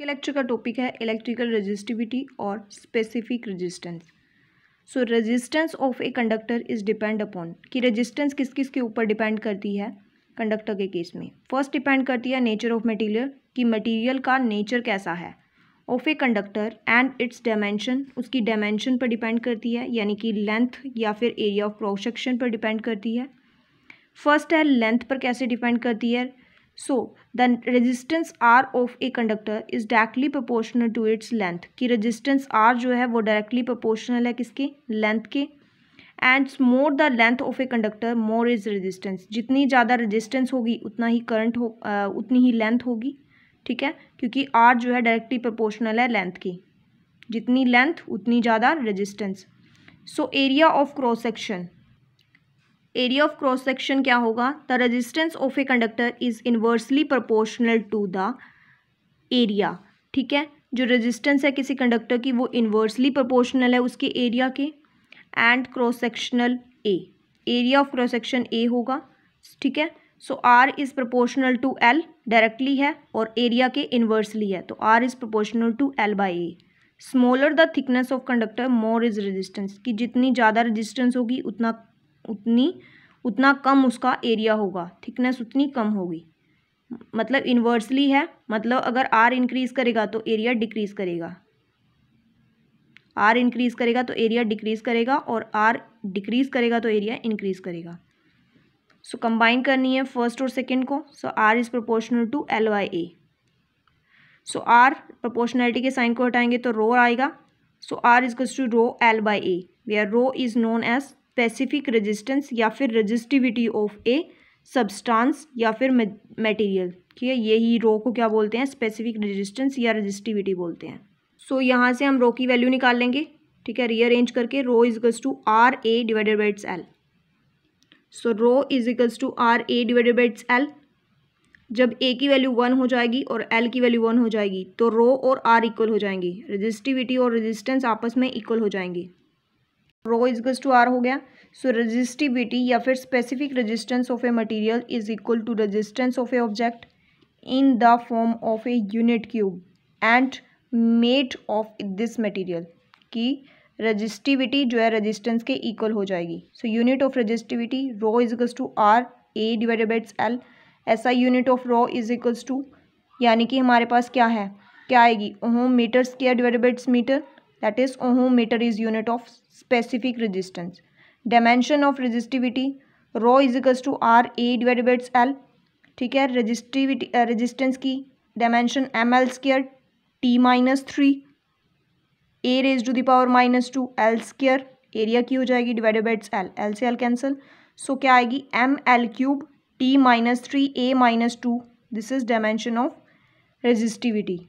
इसके लेक्चर का टॉपिक है इलेक्ट्रिकल रजिस्टिविटी और specific resistance so resistance of a conductor is depend upon कि रजिस्टेंस किस किस के ऊपर डिपेंड करती है कंडक्टर के केस में फर्स्ट डिपेंड करती है नेचर ऑफ मटीरियल कि मटीरियल का नेचर कैसा है of a conductor and its dimension उसकी डायमेंशन पर डिपेंड करती है यानी कि लेंथ या फिर एरिया ऑफ क्रॉस सेक्शन पर डिपेंड करती है फर्स्ट है लेंथ पर कैसे डिपेंड करती है so the resistance R of a conductor is directly proportional to its length कि रजिस्टेंस आर जो है वो डायरेक्टली प्रपोर्शनल है किसके लेंथ के and more the length of a conductor more is resistance जितनी ज़्यादा रजिस्टेंस होगी उतना ही करंट हो उतनी ही लेंथ होगी ठीक है क्योंकि आर जो है डायरेक्टली प्रपोर्शनल है लेंथ की जितनी लेंथ उतनी ज़्यादा resistance so area of cross section area of cross section क्या होगा the resistance of a conductor is inversely proportional to the area ठीक है जो रेजिस्टेंस है किसी कंडक्टर की वो इन्वर्सली प्रोपोर्शनल है उसके एरिया के and cross sectional A area of cross section A होगा ठीक है so R is proportional to L directly है और एरिया के इन्वर्सली है तो R is proportional to L by A smaller the thickness of conductor more is resistance कि जितनी ज़्यादा रेजिस्टेंस होगी उतना उतनी उतना कम उसका एरिया होगा थिकनेस उतनी कम होगी मतलब इन्वर्सली है मतलब अगर आर इंक्रीज़ करेगा तो एरिया डिक्रीज़ करेगा आर इंक्रीज़ करेगा तो एरिया डिक्रीज़ करेगा और आर डिक्रीज़ करेगा तो एरिया इंक्रीज़ करेगा सो so, कंबाइन करनी है फर्स्ट और सेकेंड को so R is proportional to L by A so R proportionality के साइन को हटाएंगे तो रो आएगा so R is to rho L by A R rho is known as specific resistance या फिर रजिस्टिविटी ऑफ ए सब्सटेंस या फिर material ठीक है यही रो को क्या बोलते हैं स्पेसिफिक रेजिस्टेंस या रजिस्टिविटी बोलते हैं सो so, यहाँ से हम रो की वैल्यू निकाल लेंगे ठीक है रीअरेंज करके rho equals to R A divided बाइट्स its L so rho equals to R A divided बाइट्स इट्स एल जब ए की वैल्यू वन हो जाएगी और एल की वैल्यू वन हो जाएगी तो रो और आर इक्वल हो जाएंगी रजिस्टिविटी और रजिस्टेंस आपस में इक्वल हो जाएंगी रो इजगल्स टू आर हो गया सो so, रजिस्टिविटी या फिर specific resistance of a material is equal to resistance of a object in the form of a unit cube and made of this material की रजिस्टिविटी जो है रजिस्टेंस के इक्वल हो जाएगी so unit of resistivity rho equals to R A divided by L ऐसा unit of rho is equals to यानी कि हमारे पास क्या है क्या आएगी ohm meter square divided by metre that is ohm meter is unit of specific resistance dimension of resistivity rho is equals to r a divided by l ठीक है रेजिस्टिविटी रेजिस्टेंस uh, की dimension M L square T minus three A raise to the power minus two L square area की हो जाएगी divided by L L से L cancel so क्या आएगी M L cube T minus three A minus two this is dimension of resistivity